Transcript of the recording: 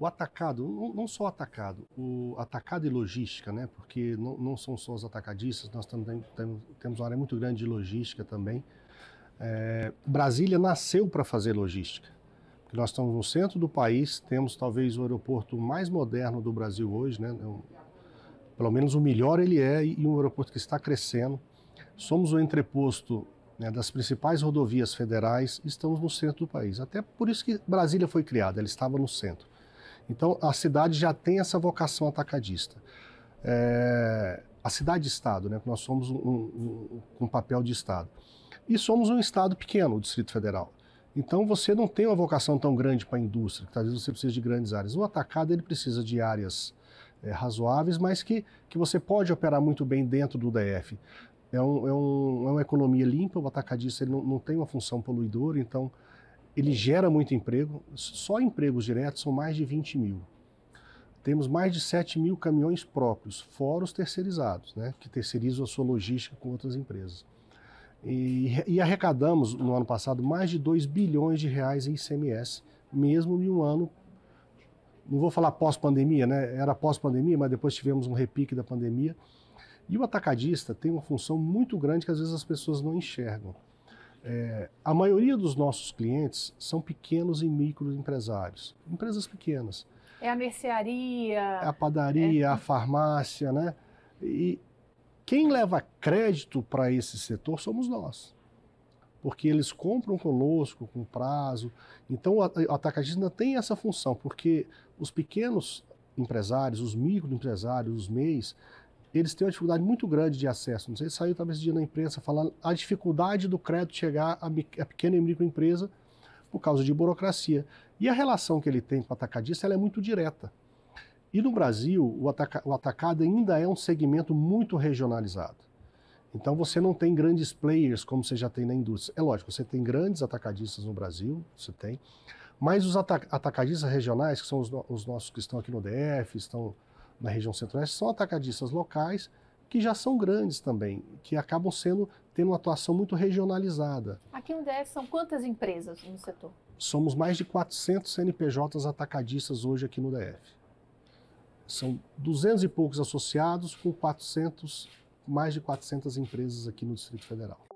O atacado, não só atacado, o atacado e logística, né? Porque não, não são só os atacadistas, nós também temos uma área muito grande de logística também. É, Brasília nasceu para fazer logística. Porque nós estamos no centro do país, temos talvez o aeroporto mais moderno do Brasil hoje, né? É pelo menos o melhor ele é e um aeroporto que está crescendo. Somos o entreposto né, das principais rodovias federais, estamos no centro do país. Até por isso que Brasília foi criada, ela estava no centro. Então, a cidade já tem essa vocação atacadista. É, a cidade-estado, né? Nós somos um, um, um, papel de estado. E somos um estado pequeno, o Distrito Federal. Então, você não tem uma vocação tão grande para a indústria, que talvez você precise de grandes áreas. O atacado, ele precisa de áreas é, razoáveis, mas que, que você pode operar muito bem dentro do DF. É, um, é, um, é uma economia limpa, o atacadista ele não, não tem uma função poluidora, então ele gera muito emprego, só empregos diretos são mais de 20 mil. Temos mais de 7 mil caminhões próprios, fora os terceirizados, né, que terceirizam a sua logística com outras empresas. E, e arrecadamos, no ano passado, mais de 2 bilhões de reais em ICMS, mesmo em um ano, não vou falar pós-pandemia, né? era pós-pandemia, mas depois tivemos um repique da pandemia. E o atacadista tem uma função muito grande que às vezes as pessoas não enxergam é, a maioria dos nossos clientes são pequenos e microempresários, empresas pequenas. É a mercearia. É a padaria, é... a farmácia, né? E quem leva crédito para esse setor somos nós. Porque eles compram conosco com prazo. Então o atacadista ainda tem essa função, porque os pequenos empresários, os microempresários, os MEIs, eles têm uma dificuldade muito grande de acesso. Não sei se saiu talvez esse dia na imprensa falando a dificuldade do crédito chegar à, pequena e microempresa por causa de burocracia. E a relação que ele tem com o atacadista é muito direta. E no Brasil, o, ataca, o atacado ainda é um segmento muito regionalizado. Então você não tem grandes players como você já tem na indústria. É lógico, você tem grandes atacadistas no Brasil, você tem, mas os atacadistas regionais, que são os, os nossos que estão aqui no DF, estão na região centro-oeste são atacadistas locais que já são grandes também, que acabam sendo tendo uma atuação muito regionalizada. Aqui no DF é, são quantas empresas no setor? Somos mais de 400 CNPJs atacadistas hoje aqui no DF. São 200 e poucos associados com 400, mais de 400 empresas aqui no Distrito Federal.